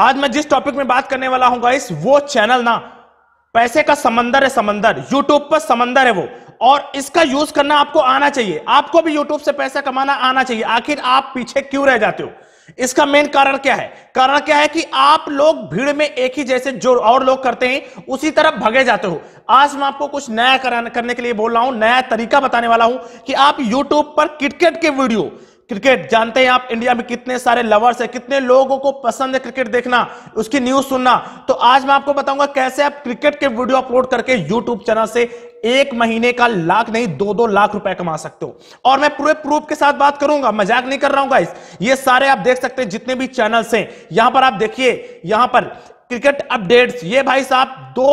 आज मैं जिस टॉपिक में बात करने वाला हूं गाइस वो चैनल ना पैसे का समंदर है समंदर यूट्यूब पर समंदर है वो और इसका यूज करना आपको आना चाहिए आपको भी यूट्यूब से पैसा कमाना आना चाहिए आखिर आप पीछे क्यों रह जाते हो इसका मेन कारण क्या है कारण क्या है कि आप लोग भीड़ में एक ही जैसे जो और लोग करते हैं उसी तरफ भगे जाते हो आज मैं आपको कुछ नया करने के लिए बोल रहा हूं नया तरीका बताने वाला हूं कि आप यूट्यूब पर किटकेट के वीडियो क्रिकेट जानते हैं आप इंडिया में कितने सारे लवर्स हैं कितने लोगों को पसंद है क्रिकेट देखना उसकी न्यूज सुनना तो आज मैं आपको बताऊंगा कैसे आप क्रिकेट के वीडियो अपलोड करके यूट्यूब चैनल से एक महीने का लाख नहीं दो दो लाख रुपए कमा सकते हो और मैं पूरे प्रूफ के साथ बात करूंगा मजाक नहीं कर रहा हूं गाइस ये सारे आप देख सकते हैं जितने भी चैनल्स हैं यहां पर आप देखिए यहां पर क्रिकेट अपडेट्स ये भाई साहब दो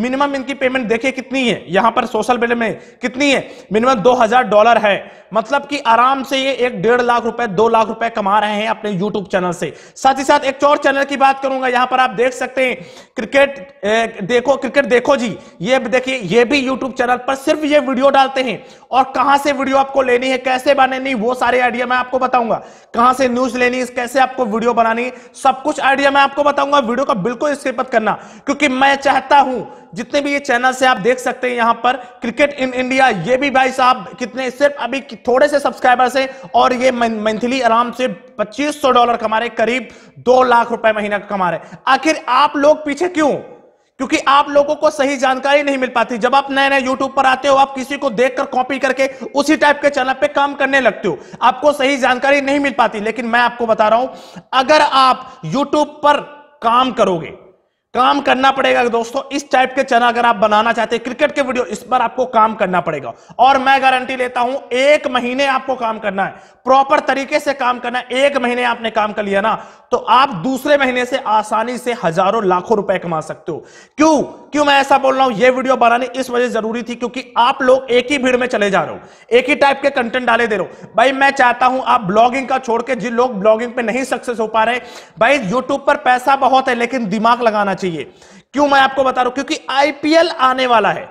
मिनिमम इनकी पेमेंट देखिए कितनी है यहां पर सोशल मीडिया में कितनी है मिनिमम दो हजार डॉलर है मतलब कि आराम से ये एक डेढ़ लाख रुपए दो लाख रुपए कमा रहे हैं अपने यूट्यूब चैनल से साथ ही साथ एक और चैनल की बात करूंगा यहां पर आप देख सकते हैं क्रिकेट ए, देखो क्रिकेट देखो जी ये देखिए ये भी यूट्यूब चैनल पर सिर्फ ये वीडियो डालते हैं और कहां से वीडियो आपको लेनी है कैसे बनानी वो सारे आइडिया मैं आपको बताऊंगा कहां से न्यूज लेनी है कैसे आपको वीडियो बनानी सब कुछ आइडिया मैं आपको बताऊंगा वीडियो का बिल्कुल इसके मत करना क्योंकि मैं चाहता हूं जितने भी ये चैनल से आप देख सकते हैं यहां पर क्रिकेट इन इंडिया ये भी भाई साहब कितने सिर्फ अभी थोड़े से सब्सक्राइबर्स हैं और ये मंथली आराम से 2500 डॉलर कमा रहे करीब दो लाख रुपए महीना कमा रहे आखिर आप लोग पीछे क्यों क्योंकि आप लोगों को सही जानकारी नहीं मिल पाती जब आप नए नए YouTube पर आते हो आप किसी को देखकर कॉपी करके उसी टाइप के चैनल पे काम करने लगते हो आपको सही जानकारी नहीं मिल पाती लेकिन मैं आपको बता रहा हूं अगर आप YouTube पर काम करोगे काम करना पड़ेगा दोस्तों इस टाइप के चैनल अगर आप बनाना चाहते हैं क्रिकेट के वीडियो इस पर आपको काम करना पड़ेगा और मैं गारंटी लेता हूं एक महीने आपको काम करना है प्रॉपर तरीके से काम करना एक महीने आपने काम कर लिया ना तो आप दूसरे महीने से आसानी से हजारों लाखों रुपए कमा सकते हो क्यों क्यों मैं ऐसा बोल रहा हूं यह वीडियो बनाने इस वजह जरूरी थी क्योंकि आप लोग एक ही भीड़ में चले जा रहे हो एक ही टाइप के कंटेंट डाले दे रहे हो भाई मैं चाहता हूं आप ब्लॉगिंग का छोड़ के जिन लोग ब्लॉगिंग पे नहीं सक्सेस हो पा रहे भाई यूट्यूब पर पैसा बहुत है लेकिन दिमाग लगाना चाहिए क्यों मैं आपको बता रहा हूं क्योंकि आईपीएल आने वाला है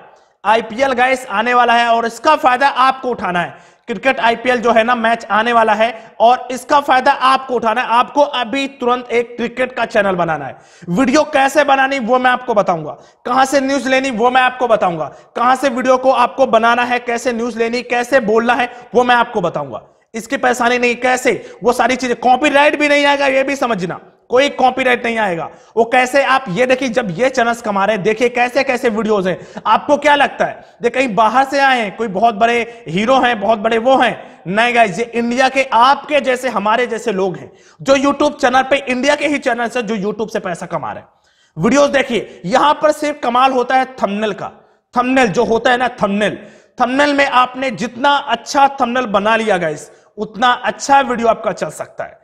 आईपीएल गाइस आने वाला है और इसका फायदा आपको उठाना है क्रिकेट आईपीएल जो है ना मैच आने वाला है और इसका फायदा आपको उठाना है आपको अभी तुरंत एक क्रिकेट का चैनल बनाना है वीडियो कैसे बनानी वो मैं आपको बताऊंगा कहां से न्यूज लेनी वो मैं आपको बताऊंगा कहां से वीडियो को आपको बनाना है कैसे न्यूज लेनी कैसे बोलना है वो मैं आपको बताऊंगा इसकी परेशानी नहीं कैसे वो सारी चीजें कॉपी भी नहीं आएगा यह भी समझना कोई कॉपीराइट नहीं आएगा वो कैसे आप ये देखिए जब ये चैनल्स कमा रहे हैं देखिए कैसे कैसे वीडियोस हैं आपको क्या लगता है देख कहीं बाहर से आए हैं कोई बहुत बड़े हीरो हैं बहुत बड़े वो हैं नहीं गाइज ये इंडिया के आपके जैसे हमारे जैसे लोग हैं जो यूट्यूब चैनल पे इंडिया के ही चैनल से जो यूट्यूब से पैसा कमा रहे हैं वीडियोज देखिए यहां पर सिर्फ कमाल होता है थमनल का थमनेल जो होता है ना थमनल थमनल में आपने जितना अच्छा थमनल बना लिया गाइस उतना अच्छा वीडियो आपका चल सकता है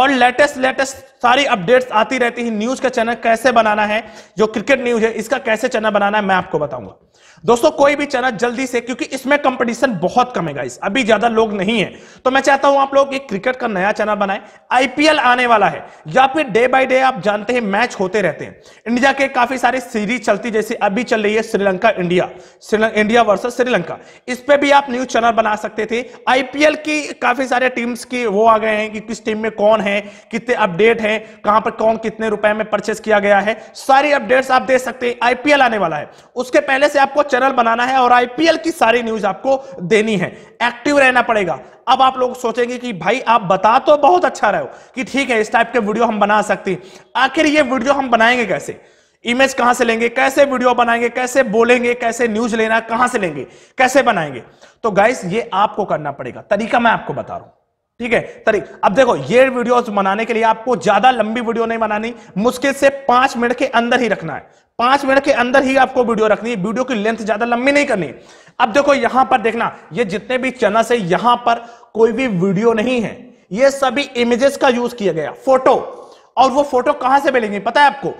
और लेटेस्ट लेटेस्ट सारी अपडेट्स आती रहती है न्यूज का चैनल कैसे बनाना है जो क्रिकेट न्यूज है इसका कैसे चैनल बनाना है मैं आपको बताऊंगा दोस्तों कोई भी चैनल जल्दी से क्योंकि इसमें कंपटीशन बहुत कम है गाइस अभी ज्यादा लोग नहीं है तो मैं चाहता हूं आप लोग एक क्रिकेट का नया चैनल बनाए आईपीएल आने वाला है या फिर डे बाय डे आप जानते हैं मैच होते रहते हैं इंडिया के काफी सारे सीरीज चलती जैसे अभी चल रही है Sri Lanka India India versus Sri Lanka इस पर भी आप न्यूज चैनल बना सकते थे आईपीएल की काफी सारे टीम्स की वो आ गए हैं कि किस टीम में कौन है कितने अपडेट है कहां पर कौन कितने रुपए में परचेस किया गया है सारी अपडेट्स आप दे सकते हैं आईपीएल आने वाला है उसके पहले से आपको चैनल बनाना है और आईपीएल की सारी न्यूज आपको देनी है एक्टिव रहना पड़ेगा अब आप लोग सोचेंगे कि भाई आप बता तो बहुत अच्छा रहे हो कि ठीक है इस टाइप के वीडियो हम बना सकते आखिर ये वीडियो हम बनाएंगे कैसे इमेज कहां से लेंगे कैसे वीडियो बनाएंगे कैसे बोलेंगे कैसे न्यूज लेना कहां से लेंगे कैसे बनाएंगे तो गाइस ये आपको करना पड़ेगा तरीका मैं आपको बता रहा हूं ठीक है तरीक अब देखो ये वीडियोस बनाने के लिए आपको ज्यादा लंबी वीडियो नहीं बनानी मुश्किल से पांच मिनट के अंदर ही रखना है पांच मिनट के अंदर ही आपको वीडियो रखनी है वीडियो की लेंथ ज्यादा लंबी नहीं करनी अब देखो यहां पर देखना ये जितने भी चैनल है यहां पर कोई भी वीडियो नहीं है ये सभी इमेजेस का यूज किया गया फोटो और वो फोटो कहां से मिलेंगे पता है आपको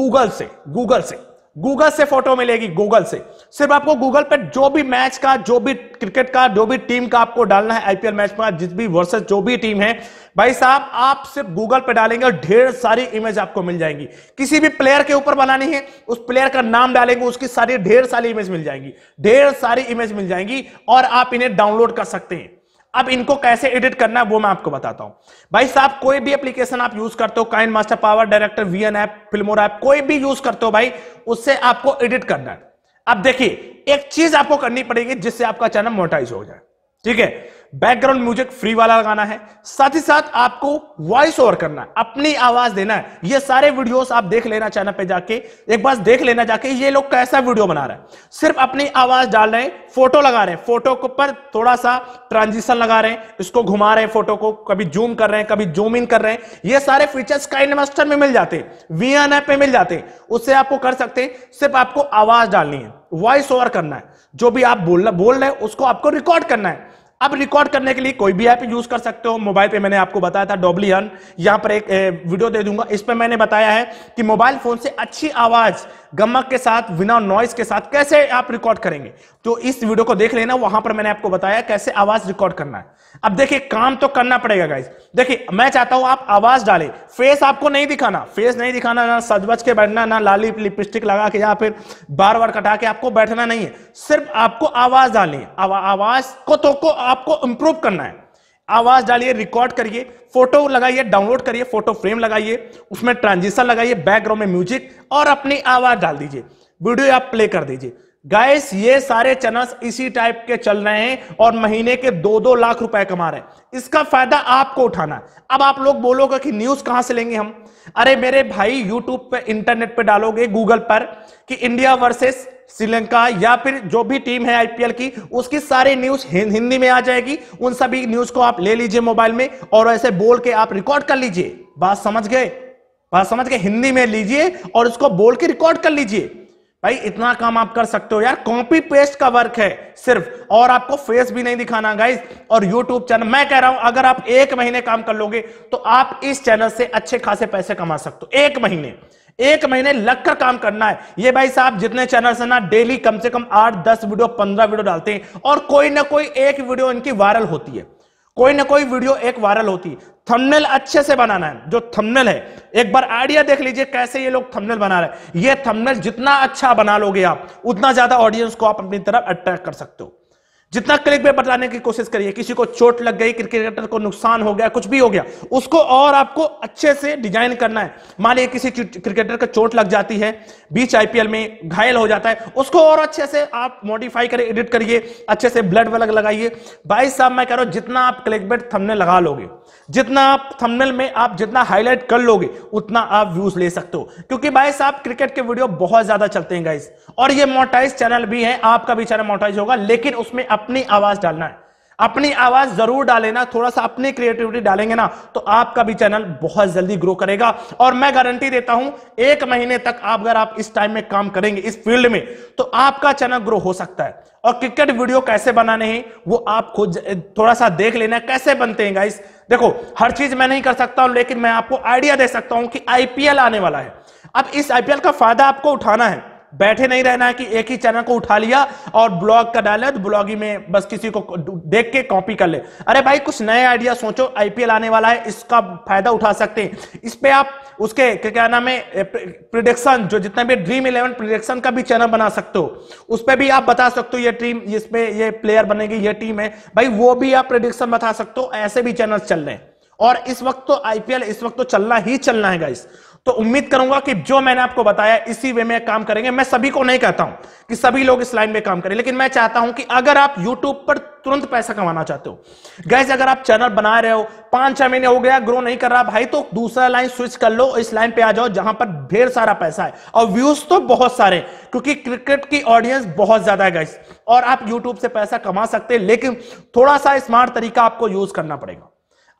गूगल से गूगल से गूगल से फोटो मिलेगी गूगल से सिर्फ आपको गूगल पर जो भी मैच का जो भी क्रिकेट का जो भी टीम का आपको डालना है आईपीएल मैच में जिस भी वर्सेस जो भी टीम है भाई साहब आप सिर्फ गूगल पे डालेंगे और ढेर सारी इमेज आपको मिल जाएंगी किसी भी प्लेयर के ऊपर बनानी है उस प्लेयर का नाम डालेंगे उसकी सारी ढेर सारी इमेज मिल जाएंगी ढेर सारी इमेज मिल जाएंगी और आप इन्हें डाउनलोड कर सकते हैं अब इनको कैसे एडिट करना है वो मैं आपको बताता हूं भाई साहब कोई भी एप्लीकेशन आप यूज करते हो Kine master power director VN app Filmora app कोई भी यूज करते हो भाई उससे आपको एडिट करना है अब देखिए एक चीज आपको करनी पड़ेगी जिससे आपका चैनल मोटाइज हो जाए ठीक है बैकग्राउंड म्यूजिक फ्री वाला लगाना है साथ ही साथ आपको वॉइस ओवर करना है अपनी आवाज देना है ये सारे वीडियोस आप देख लेना चैनल पे जाके एक बार देख लेना जाके ये लोग कैसा वीडियो बना रहे हैं सिर्फ अपनी आवाज डाल रहे हैं फोटो लगा रहे हैं फोटो के ऊपर थोड़ा सा ट्रांजिशन लगा रहे हैं इसको घुमा रहे हैं फोटो को कभी जूम कर रहे हैं कभी जूम इन कर रहे हैं ये सारे फीचर्स का मास्टर में मिल जाते हैं वीएन पे में मिल जाते हैं उससे आपको कर सकते हैं सिर्फ आपको आवाज डालनी है वॉइस ओवर करना है जो भी आप बोलना बोल रहे हैं उसको आपको रिकॉर्ड करना है अब रिकॉर्ड करने के लिए कोई भी ऐप यूज कर सकते हो मोबाइल पे मैंने आपको बताया था डॉबलियन यहां पर एक वीडियो दे दूंगा इस पर मैंने बताया है कि मोबाइल फोन से अच्छी आवाज गमक के साथ बिना नॉइज के साथ कैसे आप रिकॉर्ड करेंगे तो इस वीडियो को देख लेना वहां पर मैंने आपको बताया कैसे आवाज रिकॉर्ड करना है अब देखिए काम तो करना पड़ेगा गाइज देखिए मैं चाहता हूं आप आवाज डालें फेस आपको नहीं दिखाना फेस नहीं दिखाना ना सजबज के बैठना ना लाली लिपस्टिक लगा के या फिर बार बार कटा के आपको बैठना नहीं है सिर्फ आपको आवाज डालनी है आवाज को तो को आपको इंप्रूव करना है आवाज डालिए रिकॉर्ड करिए फोटो लगाइए डाउनलोड करिए फोटो फ्रेम लगाइए उसमें ट्रांजिशन लगाइए बैकग्राउंड में म्यूजिक और अपनी आवाज डाल दीजिए वीडियो आप प्ले कर दीजिए गाइस ये सारे चैनल इसी टाइप के चल रहे हैं और महीने के दो दो लाख रुपए कमा रहे हैं इसका फायदा आपको उठाना है अब आप लोग बोलोगे कि न्यूज कहां से लेंगे हम अरे मेरे भाई यूट्यूब पे इंटरनेट पे डालोगे गूगल पर कि इंडिया वर्सेस श्रीलंका या फिर जो भी टीम है आईपीएल की उसकी सारी न्यूज हिंदी में आ जाएगी उन सभी न्यूज को आप ले लीजिए मोबाइल में और ऐसे बोल के आप रिकॉर्ड कर लीजिए बात समझ गए बात समझ के हिंदी में लीजिए और उसको बोल के रिकॉर्ड कर लीजिए भाई इतना काम आप कर सकते हो यार कॉपी पेस्ट का वर्क है सिर्फ और आपको फेस भी नहीं दिखाना गाइस और यूट्यूब चैनल मैं कह रहा हूं अगर आप एक महीने काम कर लोगे तो आप इस चैनल से अच्छे खासे पैसे कमा सकते हो एक महीने एक महीने लगकर काम करना है ये भाई साहब जितने चैनल से ना डेली कम से कम आठ दस वीडियो पंद्रह वीडियो डालते हैं और कोई ना कोई एक वीडियो इनकी वायरल होती है कोई ना कोई वीडियो एक वायरल होती है थंबनेल अच्छे से बनाना है जो थंबनेल है एक बार आइडिया देख लीजिए कैसे ये लोग थंबनेल बना रहे हैं ये थंबनेल जितना अच्छा बना लोगे आप उतना ज्यादा ऑडियंस को आप अपनी तरफ अट्रैक्ट कर सकते हो जितना क्लिक में बताने की कोशिश करिए किसी को चोट लग गई क्रिकेटर को नुकसान हो गया कुछ भी हो गया उसको और आपको अच्छे से डिजाइन करना है मान लीजिए किसी क्रिकेटर का चोट लग जाती है बीच आईपीएल में घायल हो जाता है उसको और अच्छे से आप मॉडिफाई करें एडिट करिए अच्छे से ब्लड वलग लगाइए भाई साहब मैं कह रहा हूं जितना आप क्लिक बेट थमने लगा लोगे जितना आप थमनल में आप जितना हाईलाइट कर लोगे उतना आप व्यूज ले सकते हो क्योंकि भाई साहब क्रिकेट के वीडियो बहुत ज्यादा चलते हैं गाइस और ये मोटाइज चैनल भी है आपका भी चैनल मोटाइज होगा लेकिन उसमें अपनी आवाज डालना है अपनी आवाज जरूर डाले ना थोड़ा सा अपनी क्रिएटिविटी डालेंगे ना तो आपका भी चैनल बहुत जल्दी ग्रो करेगा और मैं गारंटी देता हूं एक महीने तक आप अगर आप इस टाइम में काम करेंगे इस फील्ड में तो आपका चैनल ग्रो हो सकता है और क्रिकेट वीडियो कैसे बनाने हैं वो आप खुद थोड़ा सा देख लेना कैसे बनते हैं गाइस देखो हर चीज मैं नहीं कर सकता हूं लेकिन मैं आपको आइडिया दे सकता हूं कि आईपीएल आने वाला है अब इस आईपीएल का फायदा आपको उठाना है बैठे नहीं रहना है कि एक ही चैनल को उठा लिया और ब्लॉग का डाले तो ब्लॉगी में बस किसी को देख के कॉपी कर ले अरे भाई कुछ नए आइडिया सोचो आईपीएल आने वाला है इसका फायदा उठा सकते हैं इस पे आप उसके क्या नाम है प्रिडिक्शन जो जितना भी ड्रीम इलेवन प्रिडिक्शन का भी चैनल बना सकते हो उस पर भी आप बता सकते हो ये टीम इसमें ये प्लेयर बनेगी ये टीम है भाई वो भी आप प्रिडिक्शन बता सकते हो ऐसे भी चैनल चल रहे हैं और इस वक्त तो आईपीएल इस वक्त तो चलना ही चलना है गाइस तो उम्मीद करूंगा कि जो मैंने आपको बताया इसी वे में काम करेंगे मैं सभी को नहीं कहता हूं कि सभी लोग इस लाइन में काम करें लेकिन मैं चाहता हूं कि अगर आप यूट्यूब पर तुरंत पैसा कमाना चाहते हो गैस अगर आप चैनल बना रहे हो पांच छह महीने हो गया ग्रो नहीं कर रहा भाई तो दूसरा लाइन स्विच कर लो इस लाइन पे आ जाओ जहां पर ढेर सारा पैसा है और व्यूज तो बहुत सारे क्योंकि क्रिकेट की ऑडियंस बहुत ज्यादा है गैस और आप यूट्यूब से पैसा कमा सकते हैं लेकिन थोड़ा सा स्मार्ट तरीका आपको यूज करना पड़ेगा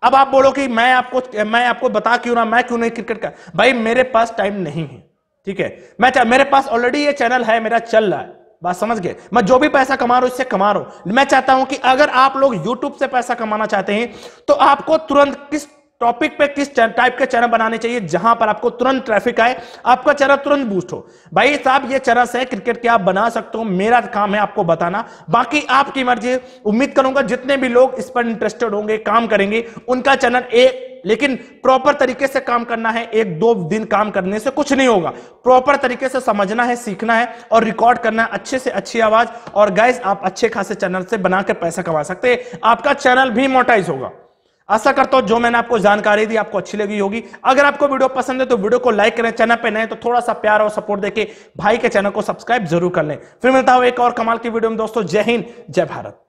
अब आप बोलो कि मैं आपको मैं आपको बता क्यों ना मैं क्यों नहीं क्रिकेट का भाई मेरे पास टाइम नहीं है ठीक है मैं मेरे पास ऑलरेडी ये चैनल है मेरा चल रहा है बात समझ गए मैं जो भी पैसा कमा रहा हूं इससे कमा रहा हूं मैं चाहता हूं कि अगर आप लोग YouTube से पैसा कमाना चाहते हैं तो आपको तुरंत किस टॉपिक पे किस टाइप के चैनल बनाने चाहिए जहां पर आपको तुरंत ट्रैफिक आए आपका चैनल तुरंत बूस्ट हो भाई साहब ये चैनल है क्रिकेट के आप बना सकते हो मेरा काम है आपको बताना बाकी आपकी मर्जी उम्मीद करूंगा जितने भी लोग इस पर इंटरेस्टेड होंगे काम करेंगे उनका चैनल एक लेकिन प्रॉपर तरीके से काम करना है एक दो दिन काम करने से कुछ नहीं होगा प्रॉपर तरीके से समझना है सीखना है और रिकॉर्ड करना है अच्छे से अच्छी आवाज और गाइस आप अच्छे खासे चैनल से बनाकर पैसा कमा सकते हैं आपका चैनल भी मोटाइज होगा आशा करता हूं जो मैंने आपको जानकारी दी आपको अच्छी लगी होगी अगर आपको वीडियो पसंद है तो वीडियो को लाइक करें चैनल पर नए तो थोड़ा सा प्यार और सपोर्ट देके भाई के चैनल को सब्सक्राइब जरूर कर लें फिर मिलता हूं एक और कमाल की वीडियो में दोस्तों जय हिंद जय भारत